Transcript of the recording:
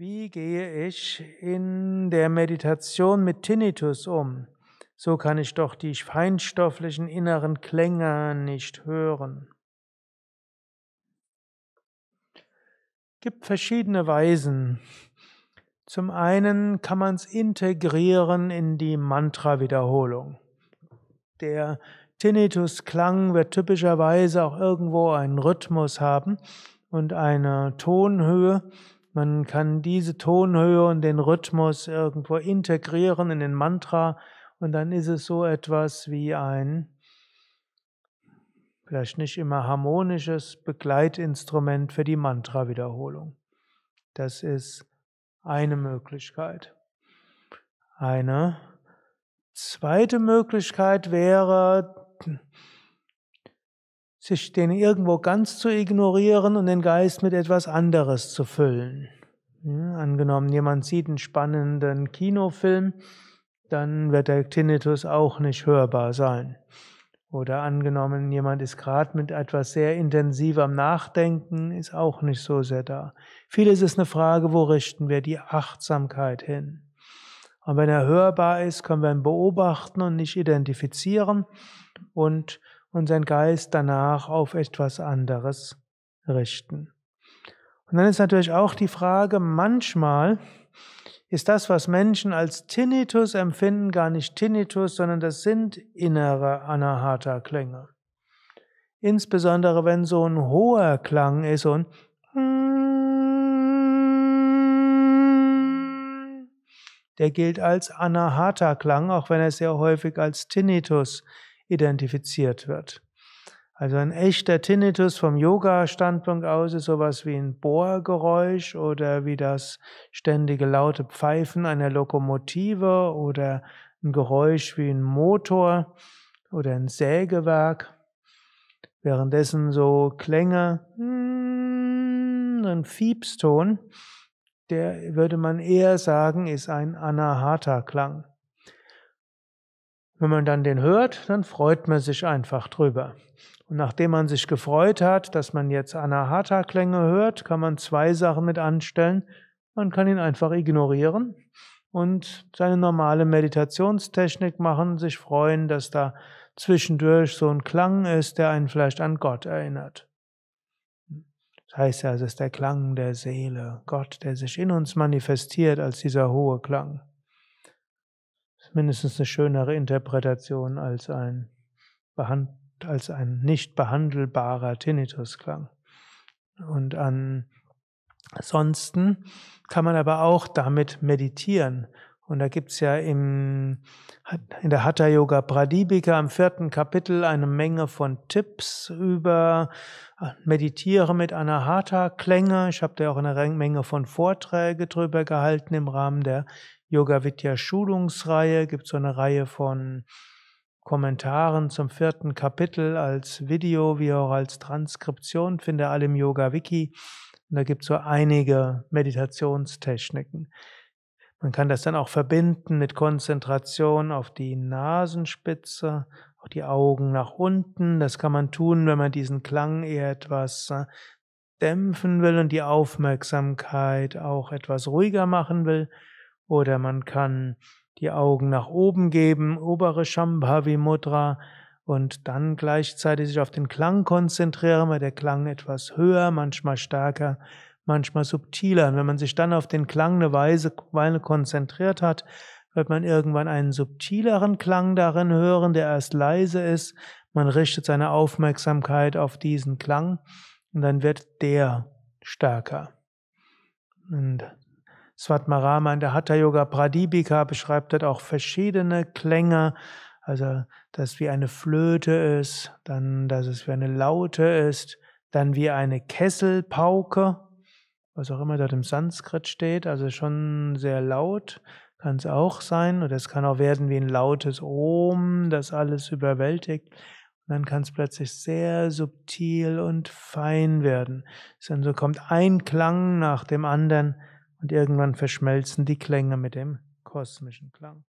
Wie gehe ich in der Meditation mit Tinnitus um? So kann ich doch die feinstofflichen inneren Klänge nicht hören. Es gibt verschiedene Weisen. Zum einen kann man es integrieren in die Mantra-Wiederholung. Der Tinnitus-Klang wird typischerweise auch irgendwo einen Rhythmus haben und eine Tonhöhe. Man kann diese Tonhöhe und den Rhythmus irgendwo integrieren in den Mantra und dann ist es so etwas wie ein vielleicht nicht immer harmonisches Begleitinstrument für die Mantra-Wiederholung. Das ist eine Möglichkeit. Eine zweite Möglichkeit wäre, sich den irgendwo ganz zu ignorieren und den Geist mit etwas anderes zu füllen. Ja, angenommen, jemand sieht einen spannenden Kinofilm, dann wird der Tinnitus auch nicht hörbar sein. Oder angenommen, jemand ist gerade mit etwas sehr intensiv am Nachdenken, ist auch nicht so sehr da. Vieles ist eine Frage, wo richten wir die Achtsamkeit hin? Und wenn er hörbar ist, können wir ihn beobachten und nicht identifizieren und und sein Geist danach auf etwas anderes richten. Und dann ist natürlich auch die Frage, manchmal ist das, was Menschen als Tinnitus empfinden, gar nicht Tinnitus, sondern das sind innere Anahata-Klänge. Insbesondere wenn so ein hoher Klang ist und der gilt als Anahata-Klang, auch wenn er sehr häufig als Tinnitus identifiziert wird. Also ein echter Tinnitus vom Yoga-Standpunkt aus ist sowas wie ein Bohrgeräusch oder wie das ständige laute Pfeifen einer Lokomotive oder ein Geräusch wie ein Motor oder ein Sägewerk. Währenddessen so Klänge, ein Fiebston, der würde man eher sagen, ist ein Anahata-Klang. Wenn man dann den hört, dann freut man sich einfach drüber. Und nachdem man sich gefreut hat, dass man jetzt Anahata-Klänge hört, kann man zwei Sachen mit anstellen. Man kann ihn einfach ignorieren und seine normale Meditationstechnik machen, sich freuen, dass da zwischendurch so ein Klang ist, der einen vielleicht an Gott erinnert. Das heißt ja, es ist der Klang der Seele, Gott, der sich in uns manifestiert als dieser hohe Klang mindestens eine schönere Interpretation als ein, als ein nicht behandelbarer Tinnitusklang. Und ansonsten kann man aber auch damit meditieren. Und da gibt es ja im, in der Hatha Yoga Pradipika im vierten Kapitel eine Menge von Tipps über äh, Meditiere mit Anahata-Klänge. Ich habe da auch eine Menge von Vorträge drüber gehalten im Rahmen der Yoga Vidya Schulungsreihe, gibt so eine Reihe von Kommentaren zum vierten Kapitel als Video wie auch als Transkription, finde alle im Yoga Wiki. Und da gibt es so einige Meditationstechniken. Man kann das dann auch verbinden mit Konzentration auf die Nasenspitze, auf die Augen nach unten. Das kann man tun, wenn man diesen Klang eher etwas äh, dämpfen will und die Aufmerksamkeit auch etwas ruhiger machen will. Oder man kann die Augen nach oben geben, obere Shambhavi Mudra und dann gleichzeitig sich auf den Klang konzentrieren, weil der Klang etwas höher, manchmal stärker, manchmal subtiler. Und wenn man sich dann auf den Klang eine Weise, Weile konzentriert hat, wird man irgendwann einen subtileren Klang darin hören, der erst leise ist. Man richtet seine Aufmerksamkeit auf diesen Klang und dann wird der stärker. Und Svatmarama in der Hatha Yoga Pradipika beschreibt dort auch verschiedene Klänge, also dass es wie eine Flöte ist, dann dass es wie eine Laute ist, dann wie eine Kesselpauke, was auch immer dort im Sanskrit steht, also schon sehr laut kann es auch sein oder es kann auch werden wie ein lautes Ohm, das alles überwältigt. Und dann kann es plötzlich sehr subtil und fein werden. Sondern so kommt ein Klang nach dem anderen und irgendwann verschmelzen die Klänge mit dem kosmischen Klang.